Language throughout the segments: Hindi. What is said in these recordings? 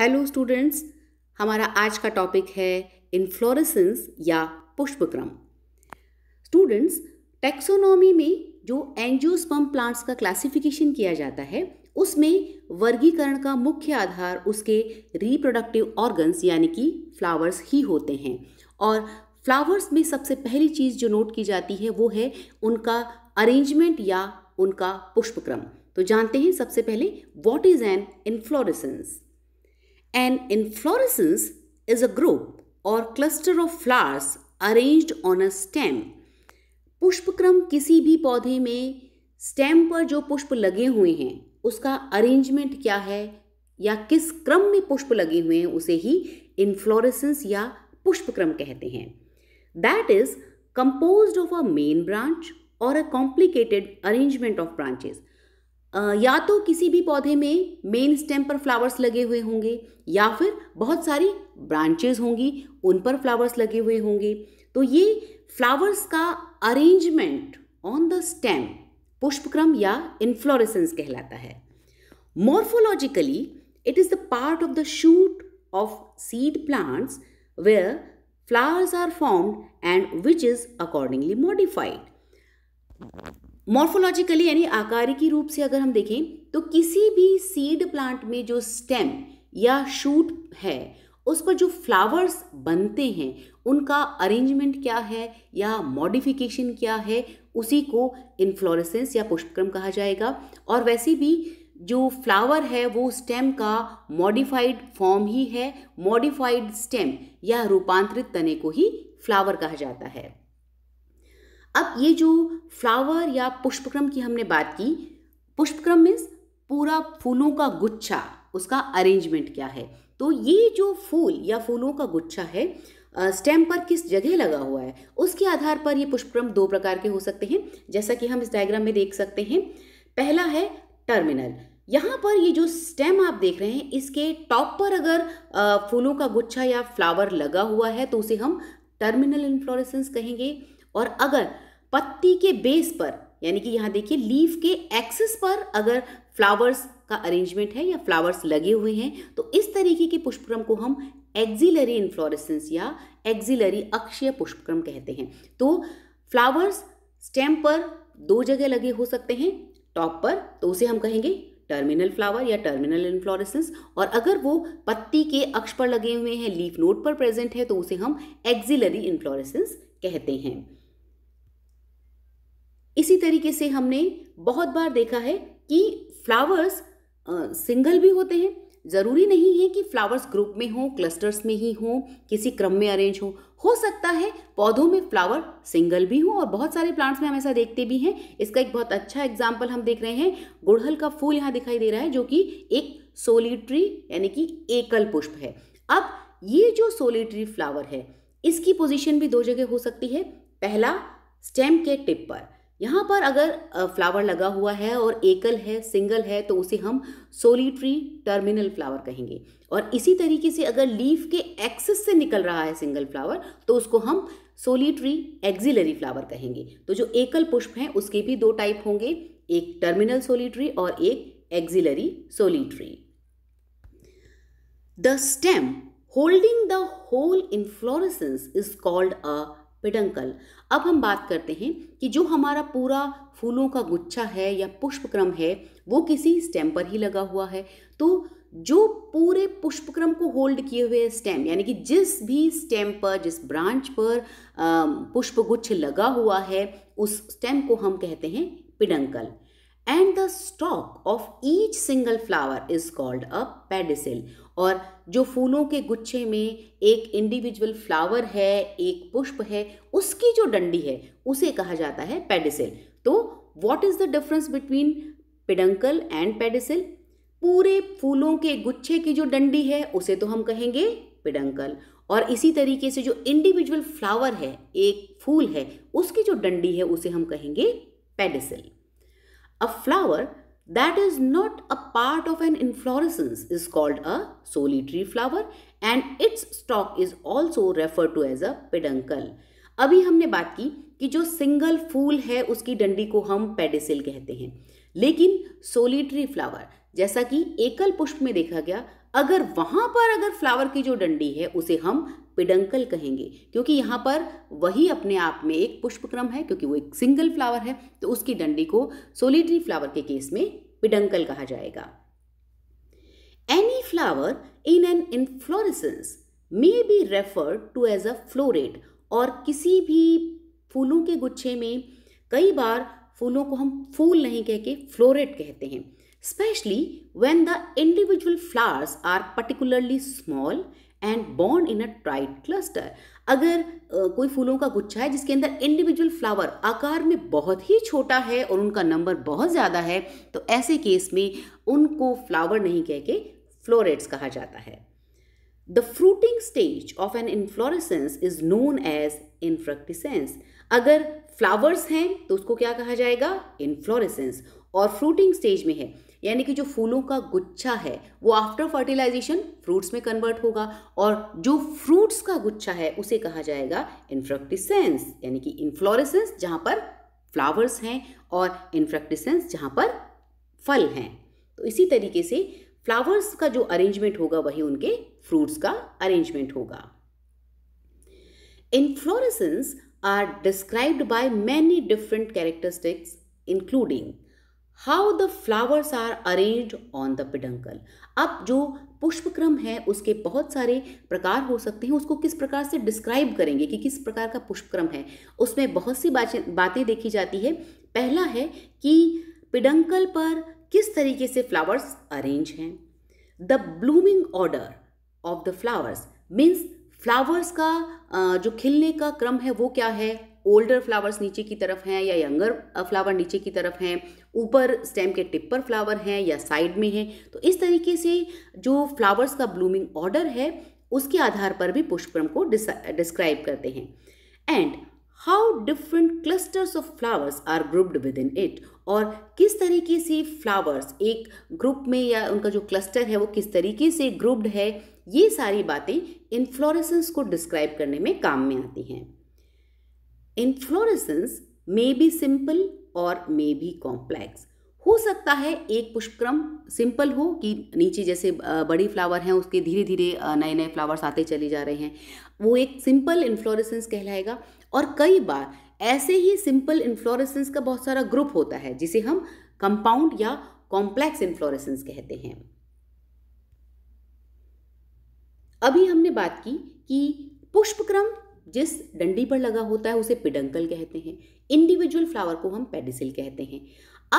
हेलो स्टूडेंट्स हमारा आज का टॉपिक है इन्फ्लोरेसेंस या पुष्पक्रम स्टूडेंट्स टेक्सोनॉमी में जो एंजियोस्पम प्लांट्स का क्लासिफिकेशन किया जाता है उसमें वर्गीकरण का मुख्य आधार उसके रिप्रोडक्टिव ऑर्गन्स यानी कि फ्लावर्स ही होते हैं और फ्लावर्स में सबसे पहली चीज़ जो नोट की जाती है वो है उनका अरेंजमेंट या उनका पुष्पक्रम तो जानते हैं सबसे पहले what is an inflorescence An inflorescence is a group or cluster of flowers arranged on a stem. पुष्पक्रम किसी भी पौधे में स्टेम पर जो पुष्प लगे हुए हैं उसका अरेंजमेंट क्या है या किस क्रम में पुष्प लगे हुए हैं उसे ही इन्फ्लोरेसेंस या पुष्पक्रम कहते हैं that is compose of a main branch और a complicated arrangement of branches या तो किसी भी पौधे में मेन स्टेम पर फ्लावर्स लगे हुए होंगे या फिर बहुत सारी ब्रांचेज होंगी उन पर फ्लावर्स लगे हुए होंगे तो ये फ्लावर्स का अरेंजमेंट ऑन द स्टेम पुष्पक्रम या इन्फ्लोरेसेंस कहलाता है morphologically it is the part of the shoot of seed plants where flowers are formed and which is accordingly modified morphologically यानी आकारिकी रूप से अगर हम देखें तो किसी भी सीड प्लांट में जो स्टेम या शूट है उस पर जो फ्लावर्स बनते हैं उनका अरेंजमेंट क्या है या मॉडिफिकेशन क्या है उसी को इन्फ्लोरेसेंस या पुष्पक्रम कहा जाएगा और वैसे भी जो फ्लावर है वो स्टेम का मॉडिफाइड फॉर्म ही है मॉडिफाइड स्टेम या रूपांतरित तने को ही फ्लावर कहा जाता है अब ये जो फ्लावर या पुष्पक्रम की हमने बात की पुष्पक्रम मीन्स पूरा फूलों का गुच्छा उसका अरेंजमेंट क्या है तो ये जो फूल या फूलों का गुच्छा है स्टेम पर किस जगह लगा हुआ है उसके आधार पर ये पुष्पक्रम दो प्रकार के हो सकते हैं जैसा कि हम इस डायग्राम में देख सकते हैं पहला है टर्मिनल यहाँ पर ये जो स्टेम आप देख रहे हैं इसके टॉप पर अगर फूलों का गुच्छा या फ्लावर लगा हुआ है तो उसे हम टर्मिनल इन्फ्लोरेसेंस कहेंगे और अगर पत्ती के बेस पर यानी कि यहाँ देखिए लीफ के एक्सेस पर अगर फ्लावर्स का अरेंजमेंट है या फ्लावर्स लगे हुए हैं तो इस तरीके के पुष्पक्रम को हम एक्जिलरी इन्फ्लोरेसेंस या एक्जिलरी अक्षय पुष्पक्रम कहते हैं तो फ्लावर्स स्टेम पर दो जगह लगे हो सकते हैं टॉप पर तो उसे हम कहेंगे टर्मिनल फ्लावर या टर्मिनल इन्फ्लोरेसेंस और अगर वो पत्ती के अक्ष पर लगे हुए हैं लीफ नोड पर प्रेजेंट है तो उसे हम एक्जिलरी इन्फ्लोरेसेंस कहते हैं इसी तरीके से हमने बहुत बार देखा है कि फ्लावर्स सिंगल भी होते हैं ज़रूरी नहीं है कि फ्लावर्स ग्रुप में हों क्लस्टर्स में ही हों किसी क्रम में अरेंज हों हो सकता है पौधों में फ्लावर सिंगल भी हो और बहुत सारे प्लांट्स में हम ऐसा देखते भी हैं इसका एक बहुत अच्छा एग्जाम्पल हम देख रहे हैं गुड़हल का फूल यहाँ दिखाई दे रहा है जो कि एक सोलिट्री यानी कि एकल पुष्प है अब ये जो सोलिट्री फ्लावर है इसकी पोजिशन भी दो जगह हो सकती है पहला स्टेम के टिप पर यहाँ पर अगर फ्लावर लगा हुआ है और एकल है सिंगल है तो उसे हम सोलिट्री टर्मिनल फ्लावर कहेंगे और इसी तरीके से अगर लीफ के एक्सेस से निकल रहा है सिंगल फ्लावर तो उसको हम सोलिट्री एक्जिलरी फ्लावर कहेंगे तो जो एकल पुष्प हैं उसके भी दो टाइप होंगे एक टर्मिनल सोलिट्री और एक axillary solitary the stem holding the whole inflorescence is called a peduncle अब हम बात करते हैं कि जो हमारा पूरा फूलों का गुच्छा है या पुष्पक्रम है वो किसी स्टेम पर ही लगा हुआ है तो जो पूरे पुष्पक्रम को होल्ड किए हुए स्टेम यानी कि जिस भी स्टेम पर जिस ब्रांच पर पुष्पगुच्छ लगा हुआ है उस स्टेम को हम कहते हैं peduncle and the stalk of each single flower is called a pedicel और जो फूलों के गुच्छे में एक इंडिविजुअल फ्लावर है एक पुष्प है उसकी जो डंडी है उसे कहा जाता है पेडिसिल तो what is the difference between peduncle and pedicel पूरे फूलों के गुच्छे की जो डंडी है उसे तो हम कहेंगे पिडंकल और इसी तरीके से जो इंडिविजुअल फ्लावर है एक फूल है उसकी जो डंडी है उसे हम कहेंगे pedicel a flower that is not a part of an inflorescence is called a solitary flower and its stalk is also referred to as a peduncle. अभी हमने बात की कि जो सिंगल फूल है उसकी डंडी को हम पेडिसिल कहते हैं लेकिन सोलिट्री फ्लावर जैसा कि एकल पुष्प में देखा गया अगर वहां पर अगर फ्लावर की जो डंडी है उसे हम पिडंकल कहेंगे क्योंकि यहां पर वही अपने आप में एक पुष्पक्रम है क्योंकि वो एक सिंगल फ्लावर है तो उसकी डंडी को सोलिटरी फ्लावर के केस में पिडंकल कहा जाएगा any flower in an inflorescence may be referred to as a floret और किसी भी फूलों के गुच्छे में कई बार फूलों को हम फूल नहीं कह के फ्लोरेट कहते हैं especially when the individual flowers are particularly small and borne in a ट्राइट क्लस्टर अगर आ, कोई फूलों का गुच्छा है जिसके अंदर इंडिविजुअल फ्लावर आकार में बहुत ही छोटा है और उनका नंबर बहुत ज़्यादा है तो ऐसे केस में उनको फ्लावर नहीं कह के फ्लोरेट्स कहा जाता है the fruiting stage of an inflorescence is known as infructescence अगर फ्लावर्स हैं तो उसको क्या कहा जाएगा इनफ्लोरेसेंस और फ्रूटिंग स्टेज में है यानी कि जो फूलों का गुच्छा है वो आफ्टर फर्टिलाइजेशन फ्रूट्स में कन्वर्ट होगा और जो फ्रूट्स का गुच्छा है उसे कहा जाएगा इन्फ्रक्टिसेंस यानी कि इन्फ्लोरेसेंस जहाँ पर फ्लावर्स हैं और इन्फ्रक्टिसेंस जहाँ पर फल हैं तो इसी तरीके से फ्लावर्स का जो अरेंजमेंट होगा वही उनके फ्रूट्स का अरेंजमेंट होगा inflorescence are described by many different characteristics including how the flowers are arrange on the peduncle अब जो पुष्पक्रम है उसके बहुत सारे प्रकार हो सकते हैं उसको किस प्रकार से डिस्क्राइब करेंगे कि किस प्रकार का पुष्पक्रम है उसमें बहुत सी बातें देखी जाती है पहला है कि पिडंकल पर किस तरीके से फ्लावर्स अरेंज हैं the blooming order of the flowers means flowers का जो खिलने का क्रम है वो क्या है ओल्डर फ्लावर्स नीचे की तरफ हैं या यंगर फ्लावर नीचे की तरफ हैं ऊपर स्टेम के टिप पर फ्लावर हैं या साइड में हैं तो इस तरीके से जो फ्लावर्स का ब्लूमिंग ऑर्डर है उसके आधार पर भी पुष्पक्रम को डिस्क्राइब करते हैं and how different clusters of flowers are grouped within it और किस तरीके से फ्लावर्स एक ग्रुप में या उनका जो क्लस्टर है वो किस तरीके से ग्रुप्ड है ये सारी बातें इन्फ्लोरेसेंस को डिस्क्राइब करने में काम में आती हैं इन्फ्लोरेसेंस मे बी सिंपल और मे बी कॉम्प्लेक्स हो सकता है एक पुष्पक्रम सिंपल हो कि नीचे जैसे बड़ी फ्लावर हैं उसके धीरे धीरे नए नए फ्लावर्स आते चले जा रहे हैं वो एक सिंपल इन्फ्लोरेसेंस कहलाएगा और कई बार ऐसे ही सिंपल इन्फ्लोरेसेंस का बहुत सारा ग्रुप होता है जिसे हम कंपाउंड या कॉम्प्लेक्स इन्फ्लोरेसेंस कहते हैं अभी हमने बात की कि पुष्पक्रम जिस डंडी पर लगा होता है उसे पिडंकल कहते हैं इंडिविजुअल फ्लावर को हम पेडिसिल कहते हैं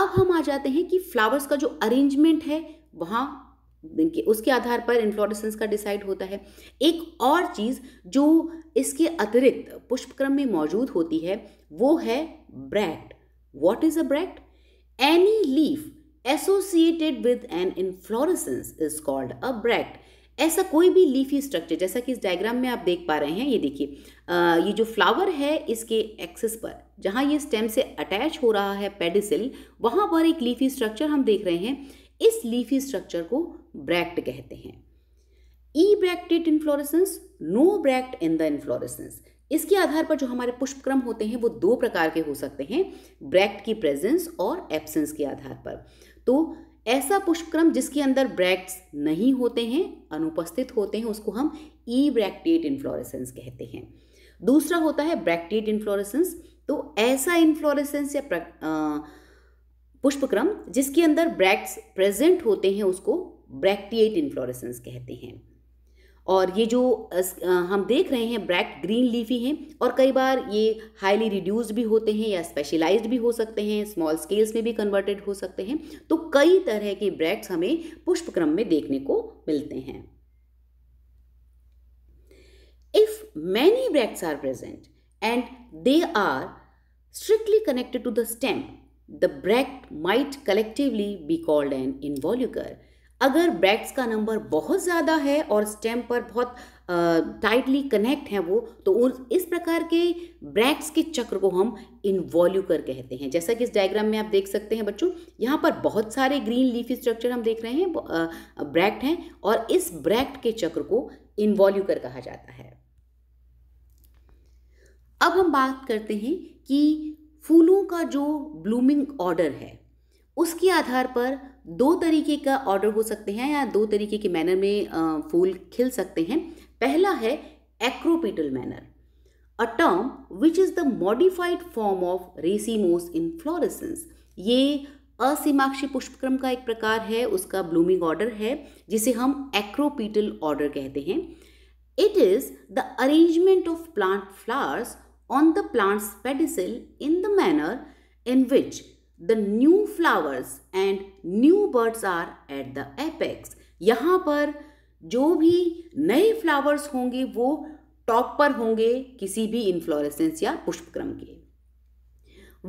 अब हम आ जाते हैं कि फ्लावर्स का जो अरेंजमेंट है वहाँ उसके आधार पर इन्फ्लोरेसेंस का डिसाइड होता है एक और चीज़ जो इसके अतिरिक्त पुष्पक्रम में मौजूद होती है वो है bract what is a bract any leaf associated with an inflorescence is called a bract ऐसा कोई भी लीफी स्ट्रक्चर जैसा कि इस डायग्राम में आप देख पा रहे हैं ये देखिए ये जो फ्लावर है इसके एक्सेस पर जहाँ ये स्टेम से अटैच हो रहा है पेडिसिल वहाँ पर एक लीफी स्ट्रक्चर हम देख रहे हैं इस लीफी स्ट्रक्चर को ब्रैक्ट कहते हैं ebracteate inflorescence no bract in the inflorescence इसके आधार पर जो हमारे पुष्पक्रम होते हैं वो दो प्रकार के हो सकते हैं ब्रैक्ट की प्रेजेंस और एब्सेंस के आधार पर तो ऐसा पुष्पक्रम जिसके अंदर ब्रैक्ट्स नहीं होते हैं अनुपस्थित होते हैं उसको हम ई ब्रैक्टेट इन्फ्लोरेसेंस कहते हैं दूसरा होता है ब्रैक्टेट इन्फ्लोरेसेंस तो ऐसा इन्फ्लोरेसेंस या पुष्पक्रम जिसके अंदर ब्रैक्ट्स प्रेजेंट होते हैं उसको ब्रैक्टिएट इन्फ्लोरेसेंस कहते हैं और ये जो हम देख रहे हैं ब्रैक ग्रीन लीफी हैं और कई बार ये हाईली रिड्यूस भी होते हैं या स्पेशलाइज्ड भी हो सकते हैं स्मॉल स्केल्स में भी कन्वर्टेड हो सकते हैं तो कई तरह के ब्रैक्स हमें पुष्प क्रम में देखने को मिलते हैं if many bracts are present and they are strictly connected to the stem the bract might collectively be called an involucre अगर ब्रैक्स का नंबर बहुत ज़्यादा है और स्टेम पर बहुत टाइटली कनेक्ट है वो तो उन इस प्रकार के ब्रैक्स के चक्र को हम इन्वॉल्यूकर कहते हैं जैसा कि इस डायग्राम में आप देख सकते हैं बच्चों यहाँ पर बहुत सारे ग्रीन लीफी स्ट्रक्चर हम देख रहे हैं ब्रैक्ट हैं और इस ब्रैक्ट के चक्र को इन्वॉल्यूकर कहा जाता है अब हम बात करते हैं कि फूलों का जो ब्लूमिंग ऑर्डर है उसके आधार पर दो तरीके का ऑर्डर हो सकते हैं या दो तरीके के मैनर में फूल खिल सकते हैं पहला है acropetal manner a term which is the modified form of racemose inflorescence ये असीमाक्षी पुष्पक्रम का एक प्रकार है उसका ब्लूमिंग ऑर्डर है जिसे हम एक्रोपिटल ऑर्डर कहते हैं it is the arrangement of plant flowers on the plant's pedicel in the manner in which the new flowers and new birds are at the apex यहाँ पर जो भी नए फ्लावर्स होंगे वो टॉप पर होंगे किसी भी इन्फ्लोरेसेंस या पुष्पक्रम के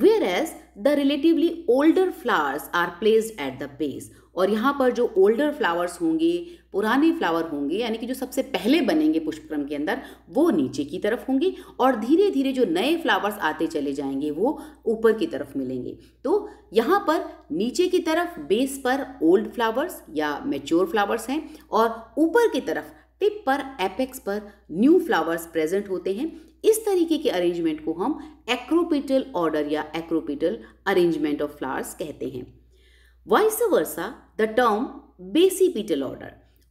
whereas the relatively older flowers are placed at the base और यहाँ पर जो ओल्डर फ्लावर्स होंगे पुराने फ्लावर होंगे यानी कि जो सबसे पहले बनेंगे पुष्पक्रम के अंदर वो नीचे की तरफ होंगे और धीरे धीरे जो नए फ्लावर्स आते चले जाएंगे वो ऊपर की तरफ मिलेंगे तो यहाँ पर नीचे की तरफ बेस पर ओल्ड फ्लावर्स या मेच्योर फ्लावर्स हैं और ऊपर की तरफ टिप पर एपेक्स पर न्यू फ्लावर्स प्रेजेंट होते हैं इस तरीके के अरेंजमेंट को हम एक्रोपिटल ऑर्डर या एक्रोपिटल अरेंजमेंट ऑफ फ्लावर्स कहते हैं vice versa the term basipetal order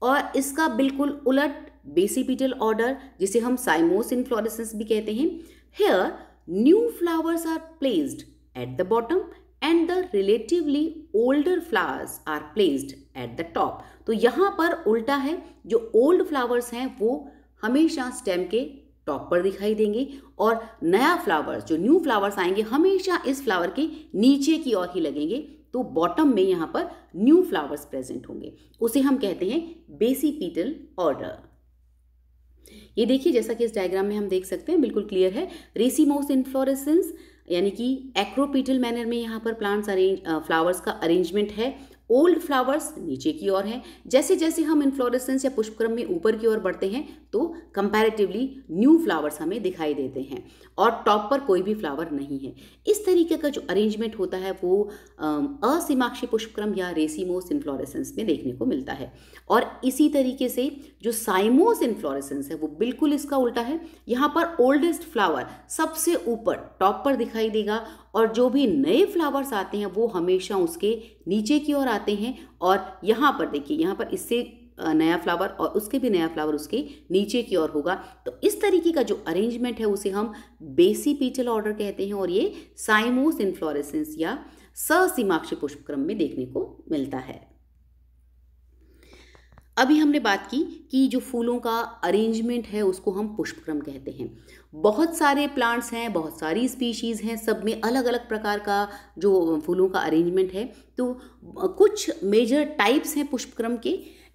और इसका बिल्कुल उलट बेसिपिटल ऑर्डर जिसे हम साइमोस इनफ्लोरेसेंस भी कहते हैं here new flowers are placed at the bottom and the relatively older flowers are placed at the top तो यहाँ पर उल्टा है जो ओल्ड फ्लावर्स हैं वो हमेशा स्टेम के टॉप पर दिखाई देंगे और नया फ्लावर्स जो न्यू फ्लावर्स आएंगे हमेशा इस फ्लावर के नीचे की ओर ही लगेंगे तो बॉटम में यहाँ पर न्यू फ्लावर्स प्रेजेंट होंगे उसे हम कहते हैं बेसी पीटल ऑर्डर ये देखिए जैसा कि इस डायग्राम में हम देख सकते हैं बिल्कुल क्लियर है रेसीमोस इन्फ्लोरेसेंस यानी कि एक्रोपीटल मैनर में यहाँ पर प्लांट्स अरेंज फ्लावर्स का अरेंजमेंट है ओल्ड फ्लावर्स नीचे की ओर हैं जैसे जैसे हम इन्फ्लोरेसेंस या पुष्पक्रम में ऊपर की ओर बढ़ते हैं तो कंपैरेटिवली न्यू फ्लावर्स हमें दिखाई देते हैं और टॉप पर कोई भी फ्लावर नहीं है इस तरीके का जो अरेंजमेंट होता है वो असीमाक्षी पुष्पक्रम या रेसीमोस इन्फ्लोरेसेंस में देखने को मिलता है और इसी तरीके से जो साइमोस इन्फ्लोरेसेंस है वो बिल्कुल इसका उल्टा है यहाँ पर ओल्डेस्ट फ्लावर सबसे ऊपर टॉप पर दिखाई देगा और जो भी नए फ्लावर्स आते हैं वो हमेशा उसके नीचे की ओर आते हैं और यहाँ पर देखिए यहाँ पर इससे नया फ्लावर और उसके भी नया फ्लावर उसके नीचे की ओर होगा तो इस तरीके का जो अरेंजमेंट है उसे हम बेसी पीचल ऑर्डर कहते हैं और ये साइमोस इन्फ्लोरेसेंस या सीमाक्षी पुष्पक्रम में देखने को मिलता है अभी हमने बात की कि जो फूलों का अरेंजमेंट है उसको हम पुष्पक्रम कहते हैं बहुत सारे प्लांट्स हैं बहुत सारी स्पीशीज़ हैं सब में अलग अलग प्रकार का जो फूलों का अरेंजमेंट है तो कुछ मेजर टाइप्स हैं पुष्पक्रम के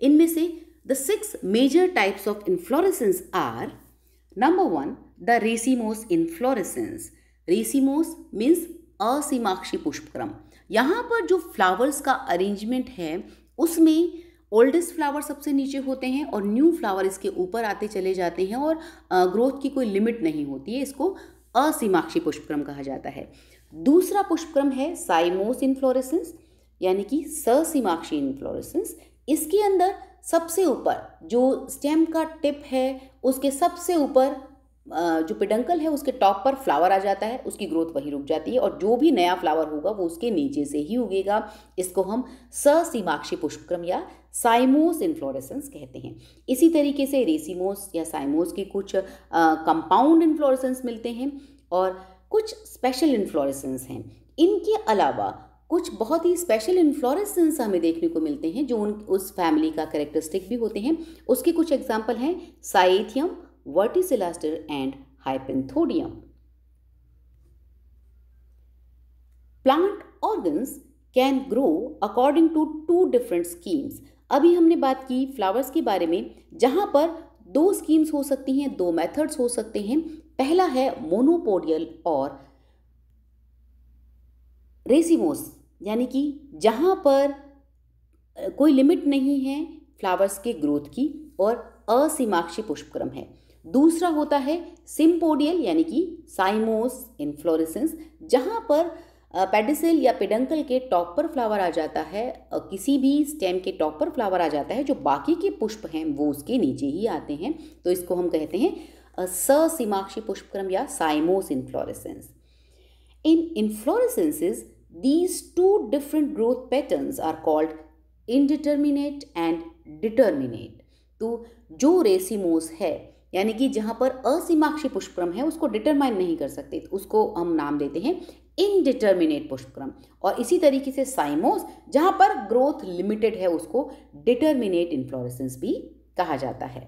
इनमें से the six major types of inflorescence are number one the racemose inflorescence racemose means असीमाक्षी पुष्पक्रम यहाँ पर जो फ्लावर्स का अरेंजमेंट है उसमें ओल्डेस्ट फ्लावर सबसे नीचे होते हैं और न्यू फ्लावर इसके ऊपर आते चले जाते हैं और ग्रोथ की कोई लिमिट नहीं होती है इसको असीमाक्षी पुष्पक्रम कहा जाता है दूसरा पुष्पक्रम है साइमोस इन्फ्लोरेसेंस यानी कि ससीमाक्षी इन्फ्लोरेसेंस इसके अंदर सबसे ऊपर जो स्टेम का टिप है उसके सबसे ऊपर जो पिडंकल है उसके टॉप पर फ्लावर आ जाता है उसकी ग्रोथ वही रुक जाती है और जो भी नया फ्लावर होगा वो उसके नीचे से ही उगेगा इसको हम ससीमाक्षी पुष्पक्रम या साइमोस इन्फ्लोरेसेंस कहते हैं इसी तरीके से रेसिमोस या साइमोस के कुछ कंपाउंड इन्फ्लोरेसेंस मिलते हैं और कुछ स्पेशल इन्फ्लोरेसेंस हैं इनके अलावा कुछ बहुत ही स्पेशल इन्फ्लोरेसेंस हमें देखने को मिलते हैं जो उन उस फैमिली का करेक्टरिस्टिक भी होते हैं उसके कुछ एग्जाम्पल हैं cyathium verticillaster and hypanthodium. Plant organs can grow according to to different schemes अभी हमने बात की फ्लावर्स के बारे में जहाँ पर दो स्कीम्स हो सकती हैं दो मेथड्स हो सकते हैं पहला है मोनोपोडियल और रेसिमोस यानी कि जहाँ पर कोई लिमिट नहीं है फ्लावर्स के ग्रोथ की और असीमाक्षी पुष्पक्रम है दूसरा होता है सिम्पोडियल यानी कि साइमोस इनफ्लोरेसेंस जहाँ पर पेडिसल या पेडंकल के टॉप पर फ्लावर आ जाता है किसी भी स्टेम के टॉप पर फ्लावर आ जाता है जो बाकी के पुष्प हैं वो उसके नीचे ही आते हैं तो इसको हम कहते हैं ससीमाक्षी पुष्पक्रम या cymose inflorescence in inflorescences these two different growth patterns are called indeterminate and determinate तो जो रेसिमोस है यानी कि जहाँ पर असीमाक्षी पुष्पक्रम है उसको डिटरमाइन नहीं कर सकते तो उसको हम नाम देते हैं इनडिटर्मिनेट पुष्पक्रम और इसी तरीके से साइमोस जहाँ पर ग्रोथ लिमिटेड है उसको डिटर्मिनेट इन्फ्लोरेसेंस भी कहा जाता है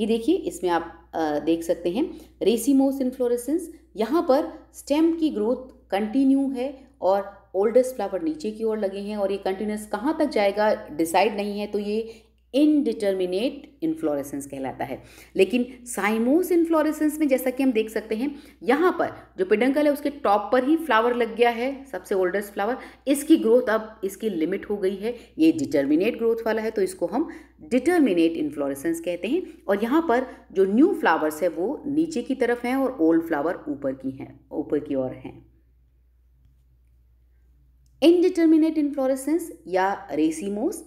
ये देखिए इसमें आप आ, देख सकते हैं रेसीमोस इन्फ्लोरेसेंस यहाँ पर स्टेम की ग्रोथ कंटिन्यू है और ओल्डेस्ट फ्लावर नीचे की ओर लगे हैं और ये कंटिन्यूस कहाँ तक जाएगा डिसाइड नहीं है तो ये इनडिटर्मिनेट इन्फ्लोरेसेंस कहलाता है लेकिन साइमोस इन्फ्लोरेसेंस में जैसा कि हम देख सकते हैं यहाँ पर जो पेडंकल है उसके टॉप पर ही फ्लावर लग गया है सबसे ओल्डेस्ट फ्लावर इसकी ग्रोथ अब इसकी लिमिट हो गई है ये डिटर्मिनेट ग्रोथ वाला है तो इसको हम डिटर्मिनेट इन्फ्लोरेसेंस कहते हैं और यहाँ पर जो न्यू फ्लावर्स है वो नीचे की तरफ हैं और ओल्ड फ्लावर ऊपर की हैं ऊपर की ओर हैं इनडिटर्मिनेट इन्फ्लोरेसेंस या racemose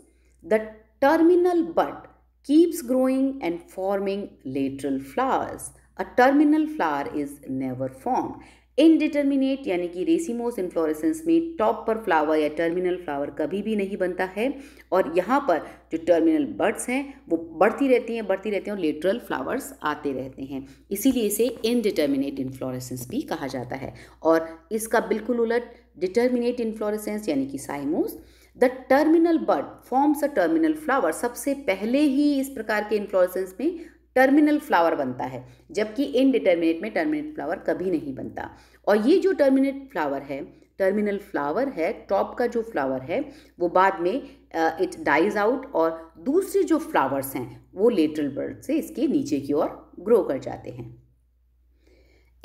the terminal bud keeps growing and forming lateral flowers. A terminal flower is never formed. Indeterminate यानी कि रेसिमोस इन्फ्लोरेसेंस में टॉप पर फ्लावर या टर्मिनल फ्लावर कभी भी नहीं बनता है और यहाँ पर जो टर्मिनल बर्ड्स हैं वो बढ़ती रहती हैं बढ़ती रहती हैं और लेटरल फ्लावर्स आते रहते हैं इसीलिए इसे इनडिटर्मिनेट इन्फ्लोरेसेंस भी कहा जाता है और इसका बिल्कुल उलट डिटर्मिनेट इन्फ्लोरेसेंस यानी कि cymose the terminal bud forms a terminal flower सबसे पहले ही इस प्रकार के इन्फ्लोरसेंस में टर्मिनल फ्लावर बनता है जबकि इनडिटर्मिनेट में टर्मिनेट फ्लावर कभी नहीं बनता और ये जो टर्मिनेट फ्लावर है टर्मिनल फ्लावर है टॉप का जो फ्लावर है वो बाद में इट डाइज आउट और दूसरे जो फ्लावर्स हैं वो लेटरल बर्ड से इसके नीचे की ओर ग्रो कर जाते हैं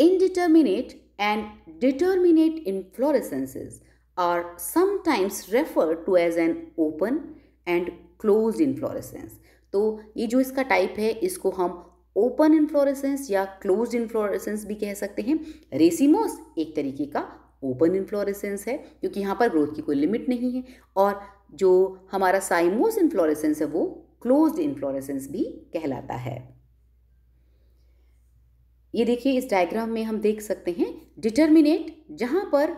indeterminate and determinate inflorescences are sometimes referred to as an open and closed inflorescence. तो ये जो इसका टाइप है इसको हम ओपन इन्फ्लोरेसेंस या क्लोज इन्फ्लोरेसेंस भी कह सकते हैं रेसिमोस एक तरीके का ओपन इन्फ्लोरेसेंस है क्योंकि यहाँ पर ग्रोथ की कोई लिमिट नहीं है और जो हमारा साइमोस इन्फ्लोरेसेंस है वो क्लोज इन्फ्लोरेसेंस भी कहलाता है ये देखिए इस डायग्राम में हम देख सकते हैं डिटर्मिनेट जहाँ पर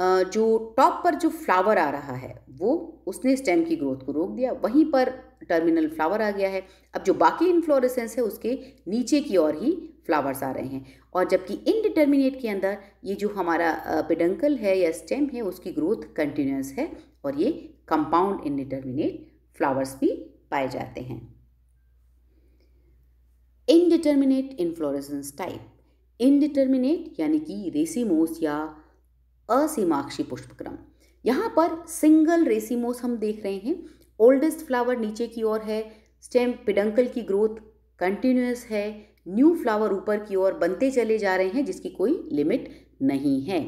जो टॉप पर जो फ्लावर आ रहा है वो उसने स्टेम की ग्रोथ को रोक दिया वहीं पर टर्मिनल फ्लावर आ गया है अब जो बाकी इन्फ्लोरेसेंस है उसके नीचे की ओर ही फ्लावर्स आ रहे हैं और जबकि इनडिटर्मिनेट के अंदर ये जो हमारा पिडंकल है या स्टेम है उसकी ग्रोथ कंटिन्यूस है और ये कंपाउंड इनडिटर्मिनेट फ्लावर्स भी पाए जाते हैं इनडिटर्मिनेट इन्फ्लोरेसेंस टाइप इनडिटर्मिनेट यानी कि रेसिमोस या असीमाक्षी पुष्पक्रम यहाँ पर सिंगल रेसिमोस हम देख रहे हैं ओल्डेस्ट फ्लावर नीचे की ओर है स्टेम पिडंकल की ग्रोथ कंटिन्यूस है न्यू फ्लावर ऊपर की ओर बनते चले जा रहे हैं जिसकी कोई लिमिट नहीं है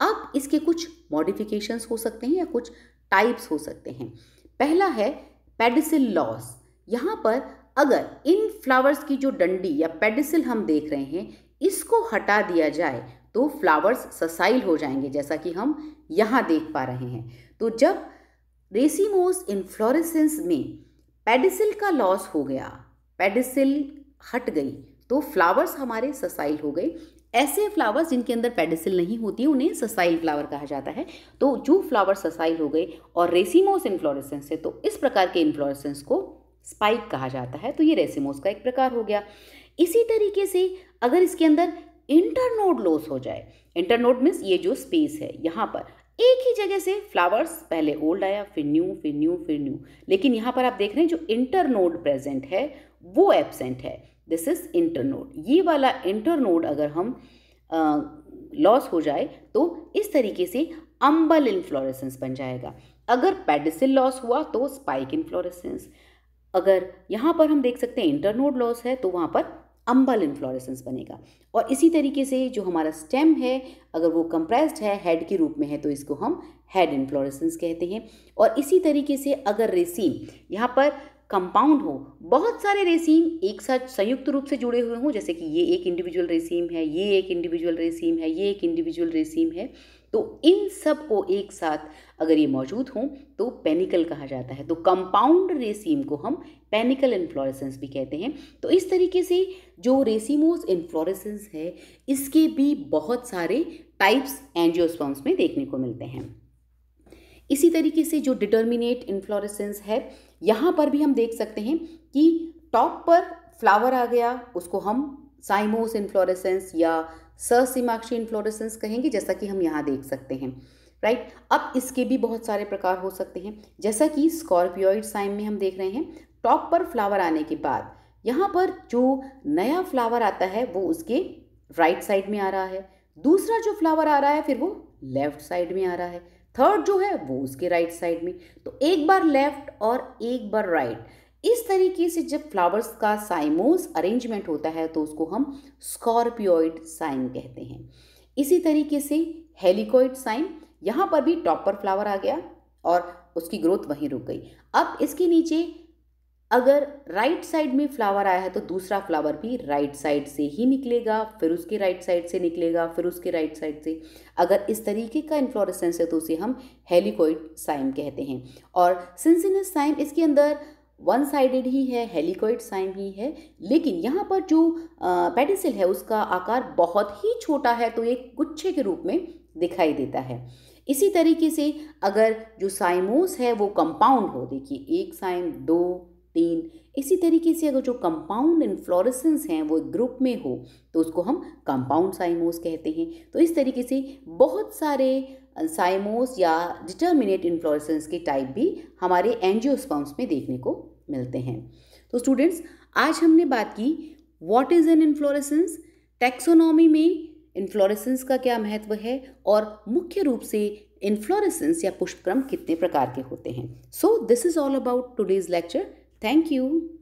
अब इसके कुछ मॉडिफिकेशंस हो सकते हैं या कुछ टाइप्स हो सकते हैं पहला है पेडिसिल लॉस यहाँ पर अगर इन फ्लावर्स की जो डंडी या पेडिसिल हम देख रहे हैं इसको हटा दिया जाए तो फ्लावर्स ससाइल हो जाएंगे जैसा कि हम यहाँ देख पा रहे हैं तो जब रेसिमोस इन्फ्लोरेसेंस में पेडिसिल का लॉस हो गया पेडिसिल हट गई तो फ्लावर्स हमारे ससाइल हो गए ऐसे फ्लावर्स जिनके अंदर पेडिसिल नहीं होती उन्हें ससाइल फ्लावर कहा जाता है तो जो फ्लावर ससाइल हो गए और रेसिमोस इन्फ्लोरेसेंस है तो इस प्रकार के इन्फ्लोरेसेंस को स्पाइक कहा जाता है तो ये रेसिमोस का एक प्रकार हो गया इसी तरीके से अगर इसके अंदर इंटरनोड लॉस हो जाए इंटरनोड मीन्स ये जो स्पेस है यहाँ पर एक ही जगह से फ्लावर्स पहले ओल्ड आया फिर न्यू फिर न्यू फिर न्यू लेकिन यहाँ पर आप देख रहे हैं जो इंटरनोड प्रेजेंट है वो एबसेंट है दिस इज इंटरनोड ये वाला इंटरनोड अगर हम लॉस हो जाए तो इस तरीके से अम्बल इन्फ्लोरेसेंस बन जाएगा अगर पेडिसिल लॉस हुआ तो स्पाइक इन्फ्लोरेसेंस अगर यहाँ पर हम देख सकते हैं इंटरनोड लॉस है तो वहाँ पर अम्बल इन्फ्लोरेसेंस बनेगा और इसी तरीके से जो हमारा स्टेम है अगर वो कंप्रेस्ड है हेड के रूप में है तो इसको हम हेड इन्फ्लोरेसेंस कहते हैं और इसी तरीके से अगर रेसीम यहाँ पर कंपाउंड हो बहुत सारे रेसीम एक साथ संयुक्त रूप से जुड़े हुए हों जैसे कि ये एक इंडिविजुअल रेसीम है ये एक इंडिविजुअल रेसीम है ये एक इंडिविजुअल रेसीम है तो इन सब को एक साथ अगर ये मौजूद हों तो पेनिकल कहा जाता है तो कंपाउंड रेसीम को हम पेनिकल इन्फ्लोरेसेंस भी कहते हैं तो इस तरीके से जो रेसीमोस इन्फ्लोरेसेंस है इसके भी बहुत सारे टाइप्स एंजियोस्पॉम्स में देखने को मिलते हैं इसी तरीके से जो डिटर्मिनेट इन्फ्लोरेसेंस है यहाँ पर भी हम देख सकते हैं कि टॉप पर फ्लावर आ गया उसको हम साइमोस इन्फ्लोरेसेंस या ससीमाक्षी इन्फ्लोरेसेंस कहेंगे जैसा कि हम यहाँ देख सकते हैं राइट right? अब इसके भी बहुत सारे प्रकार हो सकते हैं जैसा कि स्कॉर्पियोइड साइन में हम देख रहे हैं टॉप पर फ्लावर आने के बाद यहाँ पर जो नया फ्लावर आता है वो उसके राइट साइड में आ रहा है दूसरा जो फ्लावर आ रहा है फिर वो लेफ्ट साइड में आ रहा है थर्ड जो है वो उसके राइट साइड में तो एक बार लेफ्ट और एक बार राइट इस तरीके से जब फ्लावर्स का साइमोस अरेंजमेंट होता है तो उसको हम स्कॉर्पियोइड साइन कहते हैं इसी तरीके से हेलिकोइड साइन यहाँ पर भी टॉपर फ्लावर आ गया और उसकी ग्रोथ वहीं रुक गई अब इसके नीचे अगर राइट साइड में फ्लावर आया है तो दूसरा फ्लावर भी राइट साइड से ही निकलेगा फिर उसके राइट साइड से निकलेगा फिर उसके राइट साइड से अगर इस तरीके का इन्फ्लोरेसेंस है तो उसे हम हेलिकोइड साइन कहते हैं और सिंसिनस साइन इसके अंदर वन साइडेड ही है हेलिकॉइड साइन ही है लेकिन यहाँ पर जो पेडिसिल है उसका आकार बहुत ही छोटा है तो एक गुच्छे के रूप में दिखाई देता है इसी तरीके से अगर जो साइमोस है वो कंपाउंड हो देखिए एक साइम दो तीन इसी तरीके से अगर जो कंपाउंड इन्फ्लोरेसेंस हैं वो ग्रुप में हो तो उसको हम कंपाउंड साइमोस कहते हैं तो इस तरीके से बहुत सारे साइमोस या डिटर्मिनेट इन्फ्लोरेसेंस के टाइप भी हमारे एनजियोस्पॉम्स में देखने को मिलते हैं तो स्टूडेंट्स आज हमने बात की what is an inflorescence taxonomy में इन्फ्लोरेसेंस का क्या महत्व है और मुख्य रूप से इन्फ्लोरेसेंस या पुष्पक्रम कितने प्रकार के होते हैं so this is all about today's lecture thank you